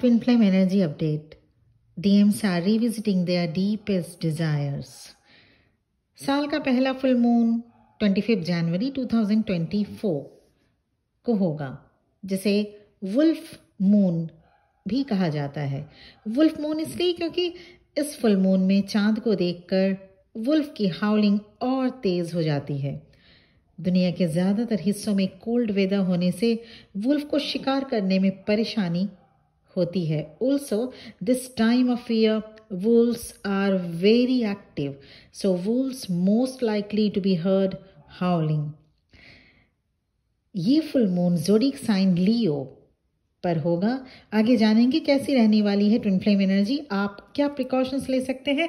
twin Flame Energy Update DMs are revisiting their deepest desires. साल का पहला full moon 25 जनवरी 2024 को होगा जिसे वुल्फ मून भी कहा जाता है वुल्फ मून इसलिए क्योंकि इस फुल मून में चांद को देखकर वुल्फ की हाउलिंग और तेज़ हो जाती है दुनिया के ज़्यादातर हिस्सों में कोल्ड वेदर होने से वुल्फ को शिकार करने में परेशानी होती है also this time of year wolves are very active so wolves most likely to be heard howling ये full moon zodiac sign Leo पर होगा आगे जानेंगे कैसी रहने वाली है ट्विन फ्लेम एनर्जी आप क्या प्रिकॉशंस ले सकते हैं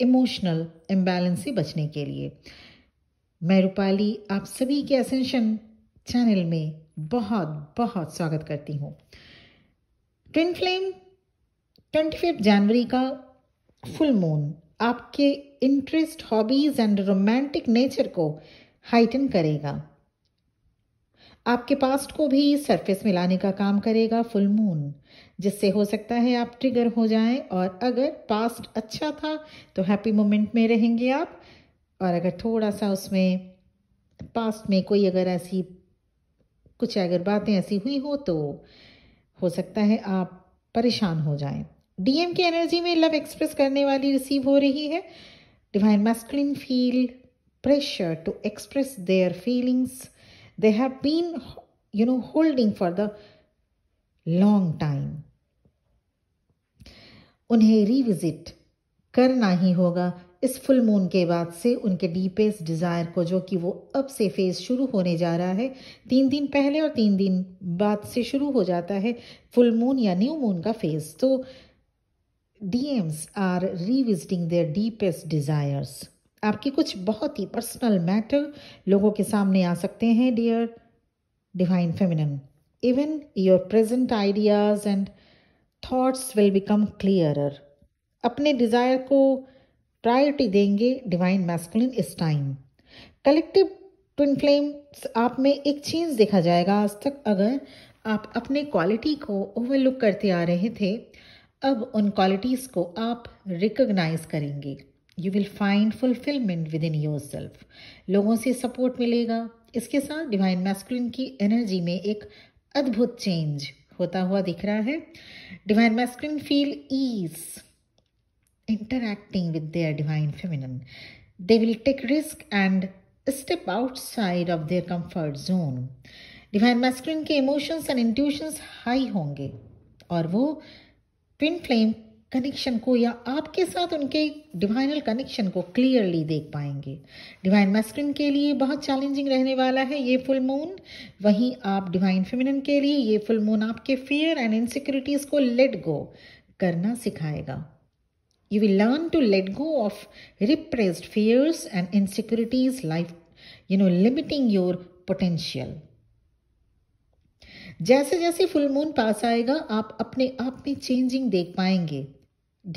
इमोशनल इम्बैलेंस से बचने के लिए मैं रूपाली आप सभी के असेंशन चैनल में बहुत बहुत स्वागत करती हूँ ट्विन फ्लेम ट्वेंटी फिफ्थ जनवरी का फुल मून आपके interest hobbies and romantic nature को हाइटन करेगा आपके पास्ट को भी सरफेस लाने का काम करेगा फुल मून जिससे हो सकता है आप ट्रिगर हो जाएं और अगर पास्ट अच्छा था तो हैप्पी मोमेंट में रहेंगे आप और अगर थोड़ा सा उसमें पास्ट में कोई अगर ऐसी कुछ अगर बातें ऐसी हुई हो तो हो सकता है आप परेशान हो जाएं। डीएम की एनर्जी में लव एक्सप्रेस करने वाली रिसीव हो रही है divine masculine feel pressure to express their feelings they have been you know holding for the long time उन्हें रिविजिट करना ही होगा इस फुल मून के बाद से उनके डीपेस्ट डिज़ायर को जो कि वो अब से फेज़ शुरू होने जा रहा है तीन दिन पहले और तीन दिन बाद से शुरू हो जाता है फुल मून या न्यू मून का फेज़ तो Ms are revisiting their deepest desires आपके कुछ बहुत ही पर्सनल मैटर लोगों के सामने आ सकते हैं dear divine feminine even your present ideas and thoughts will become clearer अपने डिज़ायर को प्रायोरिटी देंगे डिवाइन मैस्कुलिन इस टाइम कलेक्टिव ट्विन फ्लेम्स आप में एक चेंज देखा जाएगा आज तक अगर आप अपने क्वालिटी को ओवरलुक करते आ रहे थे अब उन क्वालिटीज़ को आप रिकोगनाइज करेंगे you will find fulfilment within yourself लोगों से सपोर्ट मिलेगा इसके साथ डिवाइन मैस्कुलिन की एनर्जी में एक अद्भुत चेंज होता हुआ दिख रहा है divine masculine feel is interacting with their divine feminine. They will take risk and step outside of their comfort zone. Divine masculine के इमोशंस एंड इंट्यूशंस हाई होंगे और वो twin फ्लेम कनेक्शन को या आपके साथ उनके डिवाइनल कनेक्शन को क्लियरली देख पाएंगे डिवाइन मैस्कुलिन के लिए बहुत चैलेंजिंग रहने वाला है ये फुल मून वहीं आप डिवाइन फेमिनिन के लिए ये फुल मून आपके फियर एंड इनसिक्योरिटीज़ को लेट गो करना सिखाएगा You will learn to let go of repressed fears and insecurities, life, you know, limiting your potential. जैसे जैसे फुल मून पास आएगा आप अपने आप में चेंजिंग देख पाएंगे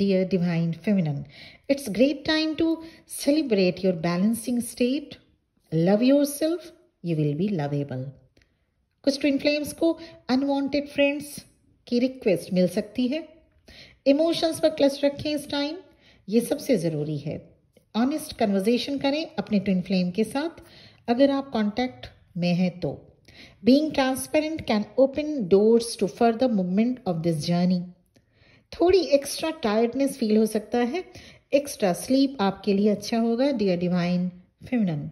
dear divine feminine it's great time to celebrate your balancing state love yourself you will be lovable कुछ ट्विन फ्लेम्स को अनवांटेड फ्रेंड्स की रिक्वेस्ट मिल सकती है इमोशंस पर क्लस्ट रखें इस टाइम ये सबसे ज़रूरी है ऑनेस्ट कन्वर्जेशन करें अपने ट्विन फ्लेम के साथ अगर आप कॉन्टैक्ट में हैं तो being transparent can open doors to further movement of this journey थोड़ी एक्स्ट्रा टायर्डनेस फील हो सकता है एक्स्ट्रा स्लीप आपके लिए अच्छा होगा डियर डिवाइन फेमिनन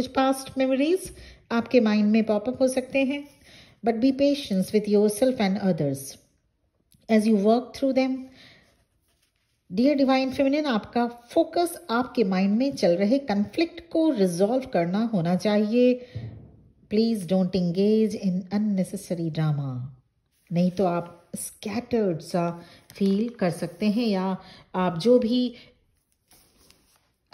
कुछ पास्ट मेमोरीज आपके माइंड में पॉपअप हो सकते हैं but be patience with yourself and others as you work through them dear divine feminine आपका फोकस आपके माइंड में चल रहे कन्फ्लिक्ट को रिजॉल्व करना होना चाहिए please don't engage in unnecessary drama नहीं तो आप स्कैटर्ड सा फील कर सकते हैं या आप जो भी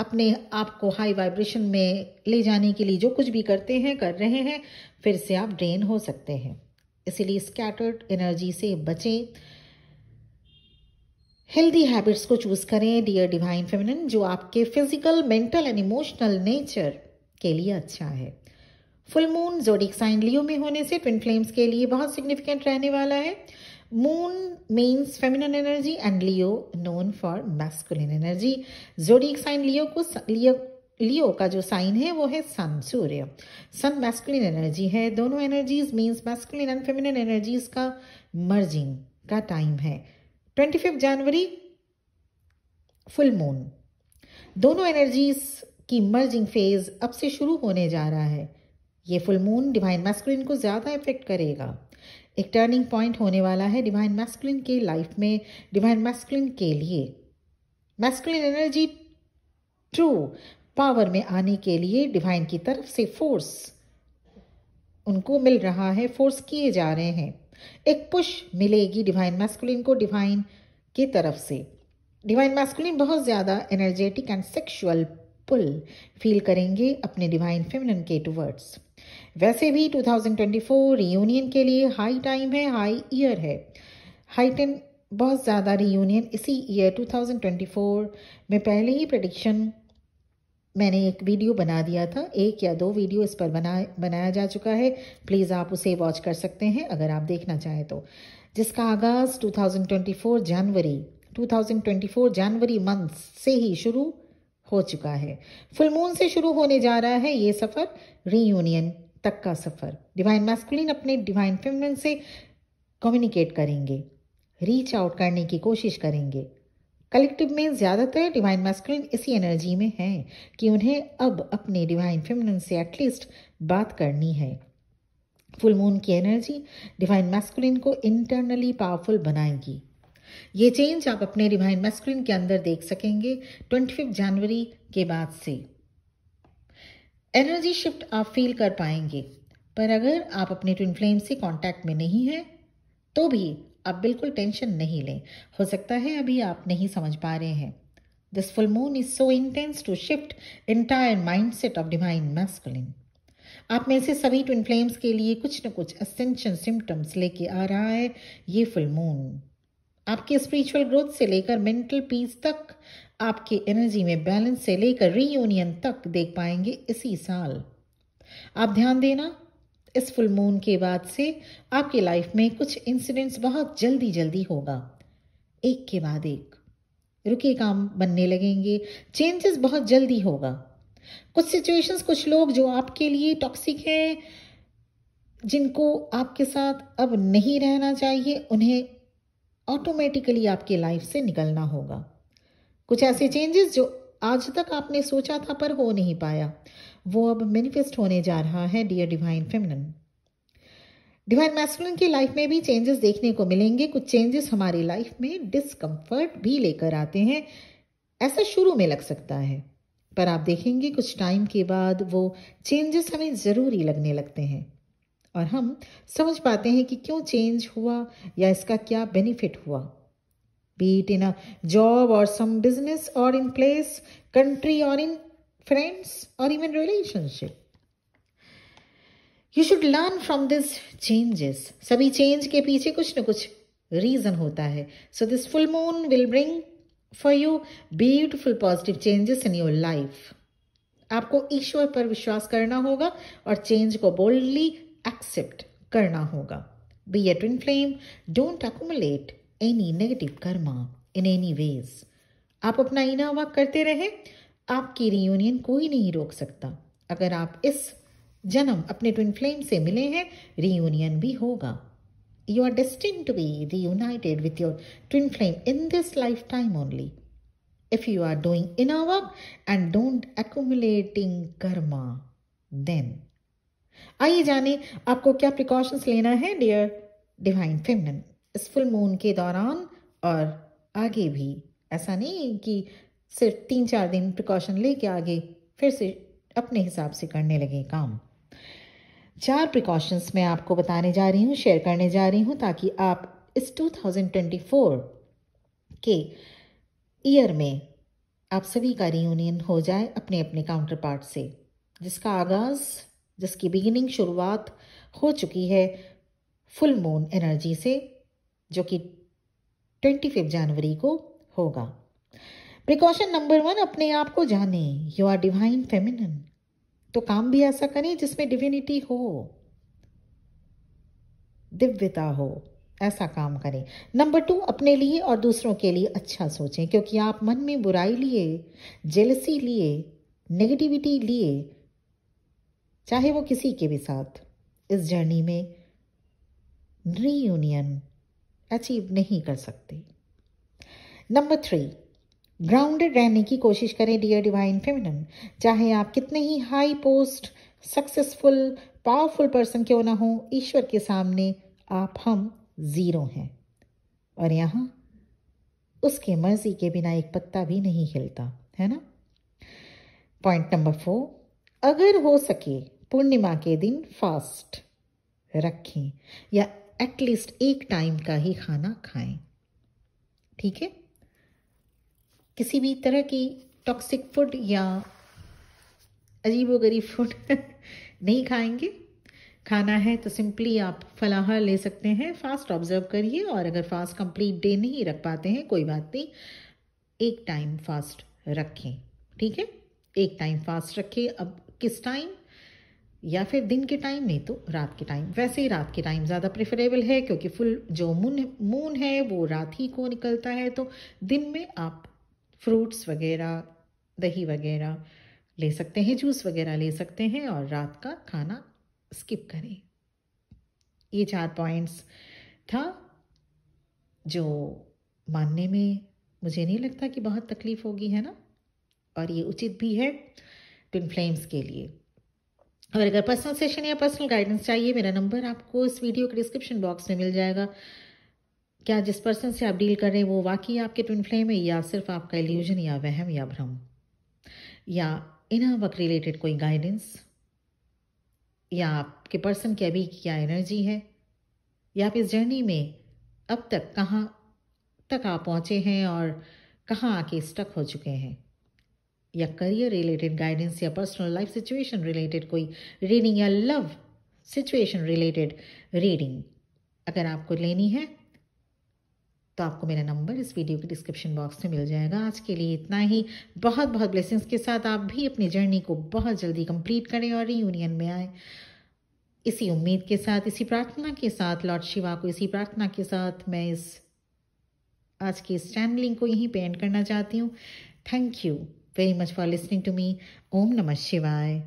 अपने आप को हाई वाइब्रेशन में ले जाने के लिए जो कुछ भी करते हैं कर रहे हैं फिर से आप ड्रेन हो सकते हैं इसीलिए स्कैटर्ड एनर्जी से बचें हेल्दी हैबिट्स को चूज़ करें डियर डिवाइन फेमिनिन जो आपके physical mental and emotional nature के लिए अच्छा है full moon zodiac sign Leo में होने से ट्विन फ्लेम्स के लिए बहुत सिग्निफिकेंट रहने वाला है moon means feminine energy and Leo known for masculine energy zodiac sign Leo को लियो लियो का जो साइन है वो है सन सूर्य सन मैस्कुलिन एनर्जी है दोनों energies means masculine and feminine energies का मर्जिंग का टाइम है ट्वेंटी फिफ्थ जनवरी फुल मून दोनों एनर्जीज की मर्जिंग फेज अब से शुरू होने जा रहा है ये फुल मून डिवाइन मैस्कुलिन को ज़्यादा इफेक्ट करेगा एक टर्निंग पॉइंट होने वाला है डिवाइन मैस्कुलिन के लाइफ में डिवाइन मैस्कुलिन के लिए मैस्कुलिन एनर्जी ट्रू पावर में आने के लिए डिवाइन की तरफ से फोर्स उनको मिल रहा है फोर्स किए जा रहे हैं एक पुश मिलेगी डिवाइन मैस्कुलिन को डिवाइन की तरफ से डिवाइन मैस्कुलिन बहुत ज़्यादा energetic and sexual pull feel करेंगे अपने डिवाइन फेमिनिन के टूवर्ड्स वैसे भी 2024 रियूनियन के लिए हाई टाइम है हाई ईयर है हाई टाइम बहुत ज़्यादा रियूनियन इसी ईयर 2024 में पहले ही प्रडिक्शन मैंने एक वीडियो बना दिया था एक या दो वीडियो इस पर बना बनाया जा चुका है प्लीज़ आप उसे वॉच कर सकते हैं अगर आप देखना चाहें तो जिसका आगाज़ 2024 जनवरी 2024 जनवरी मंथ से ही शुरू हो चुका है फुल मून से शुरू होने जा रहा है ये सफ़र रीयूनियन तक का सफ़र डिवाइन मैस्कुलिन अपने डिवाइन फेमिन से कम्युनिकेट करेंगे रीच आउट करने की कोशिश करेंगे कलेक्टिव में ज़्यादातर डिवाइन मैस्कुलिन इसी एनर्जी में हैं कि उन्हें अब अपने डिवाइन फेमिनिन से एटलीस्ट बात करनी है फुल मून की एनर्जी डिवाइन मैस्कुलिन को इंटरनली पावरफुल बनाएगी ये चेंज आप अपने डिवाइन मैस्कुलिन के अंदर देख सकेंगे ट्वेंटी जनवरी के बाद से एनर्जी शिफ्ट आप फील कर पाएंगे पर अगर आप अपने ट्विन फ्लेम से कांटेक्ट में नहीं हैं तो भी आप बिल्कुल टेंशन नहीं लें हो सकता है अभी आप नहीं समझ पा रहे हैं this full moon is so intense to shift entire mindset of divine masculine आप में से सभी ट्विन फ्लेम्स के लिए कुछ न कुछ असेंशन सिम्टम्स लेके आ रहा है ये फुल मून आपके स्पिरिचुअल ग्रोथ से लेकर मेंटल पीस तक आपके एनर्जी में बैलेंस से लेकर रीयूनियन तक देख पाएंगे इसी साल आप ध्यान देना इस फुल मून के बाद से आपके लाइफ में कुछ इंसिडेंट्स बहुत जल्दी जल्दी होगा एक के बाद एक रुके काम बनने लगेंगे चेंजेस बहुत जल्दी होगा कुछ सिचुएशंस कुछ लोग जो आपके लिए टॉक्सिक हैं जिनको आपके साथ अब नहीं रहना चाहिए उन्हें ऑटोमेटिकली आपके लाइफ से निकलना होगा कुछ ऐसे चेंजेस जो आज तक आपने सोचा था पर हो नहीं पाया वो अब मैनिफेस्ट होने जा रहा है dear divine feminine divine masculine की लाइफ में भी चेंजेस देखने को मिलेंगे कुछ चेंजेस हमारी लाइफ में डिसकंफर्ट भी लेकर आते हैं ऐसा शुरू में लग सकता है पर आप देखेंगे कुछ टाइम के बाद वो चेंजेस हमें ज़रूरी लगने लगते हैं और हम समझ पाते हैं कि क्यों चेंज हुआ या इसका क्या बेनिफिट हुआ बीट इन अ जॉब और सम बिजनेस और इन प्लेस कंट्री और in friends, or even relationship. You should learn from this changes सभी चेंज के पीछे कुछ ना कुछ रीज़न होता है so this full moon will bring for you beautiful positive changes in your life आपको ईश्वर पर विश्वास करना होगा और चेंज को बोल्डली एक्सेप्ट करना होगा be at in flame don't accommodate any negative karma in any ways आप अपना इना वर्क करते रहें आपकी रियूनियन कोई नहीं रोक सकता अगर आप इस जन्म अपने ट्विन फ्लेम से मिले हैं रियूनियन भी होगा you are destined to be reunited with your twin flame in this life time only if you are doing in work and don't accumulating karma then आइए जाने आपको क्या प्रिकॉशंस लेना है डियर डिवाइन फेमिनन इस full moon के दौरान और आगे भी ऐसा नहीं कि सिर्फ तीन चार दिन प्रिकॉशन लेके आगे फिर से अपने हिसाब से करने लगे काम चार प्रिकॉशंस मैं आपको बताने जा रही हूँ शेयर करने जा रही हूँ ताकि आप इस 2024 के ईयर में आप सभी का रियूनियन हो जाए अपने अपने काउंटर पार्ट से जिसका आगाज़ जिसकी बिगिनिंग शुरुआत हो चुकी है फुल मून एनर्जी से जो कि ट्वेंटी फिफ्थ जनवरी को होगा प्रिकॉशन नंबर वन अपने आप को जाने यू आर डिवाइन फेमिनन तो काम भी ऐसा करें जिसमें डिविनिटी हो दिव्यता हो ऐसा काम करें नंबर टू अपने लिए और दूसरों के लिए अच्छा सोचें क्योंकि आप मन में बुराई लिए जेलसी लिए नेगेटिविटी लिए चाहे वो किसी के भी साथ इस जर्नी में रीयूनियन अचीव नहीं कर सकते नंबर थ्री ग्राउंडेड रहने की कोशिश करें डियर डिवाइन फेमिनन चाहे आप कितने ही high post successful powerful person क्यों ना हो ईश्वर के सामने आप हम ज़ीरो हैं और यहाँ उसके मर्जी के बिना एक पत्ता भी नहीं हिलता है ना पॉइंट नंबर फोर अगर हो सके पूर्णिमा के दिन फास्ट रखें या एटलीस्ट एक टाइम का ही खाना खाएं ठीक है किसी भी तरह की टॉक्सिक फूड या अजीब व गरीब फूड नहीं खाएंगे खाना है तो सिंपली आप फलाहार ले सकते हैं फास्ट ऑब्जर्व करिए और अगर फास्ट कंप्लीट डे नहीं रख पाते हैं कोई बात नहीं एक टाइम फास्ट रखें ठीक है एक टाइम फास्ट रखें अब किस टाइम या फिर दिन के टाइम नहीं तो रात के टाइम वैसे ही रात के टाइम ज़्यादा प्रेफरेबल है क्योंकि फुल जो मून मून है वो रात ही को निकलता है तो दिन में आप फ्रूट्स वगैरह दही वगैरह ले सकते हैं जूस वगैरह ले सकते हैं और रात का खाना स्किप करें ये चार पॉइंट्स था जो मानने में मुझे नहीं लगता कि बहुत तकलीफ़ होगी है ना और ये उचित भी है ट्विन फ्लेम्स के लिए और अगर पर्सनल सेशन या पर्सनल गाइडेंस चाहिए मेरा नंबर आपको इस वीडियो के डिस्क्रिप्शन बॉक्स में मिल जाएगा क्या जिस पर्सन से आप डील कर रहे हैं वो वाकई आपके ट्विन फ्लेम है या सिर्फ आपका एल्यूजन या वहम या भ्रम या इनर वर्क रिलेटेड कोई गाइडेंस या आपके पर्सन की अभी क्या एनर्जी है या आप इस जर्नी में अब तक कहाँ तक आप पहुँचे हैं और कहाँ आके स्टक हो चुके हैं या करियर रिलेटेड गाइडेंस या पर्सनल लाइफ सिचुएशन रिलेटेड कोई रीडिंग या लव सिचुएशन रिलेटेड रीडिंग अगर आपको लेनी है तो आपको मेरा नंबर इस वीडियो के डिस्क्रिप्शन बॉक्स में मिल जाएगा आज के लिए इतना ही बहुत बहुत ब्लेसिंग्स के साथ आप भी अपनी जर्नी को बहुत जल्दी कंप्लीट करें और रीयूनियन में आए इसी उम्मीद के साथ इसी प्रार्थना के साथ लॉर्ड शिवा को इसी प्रार्थना के साथ मैं इस आज के इस चैनलिंग को यहीं पे एंड करना चाहती हूँ thank you very much for listening to me Om नमः शिवाय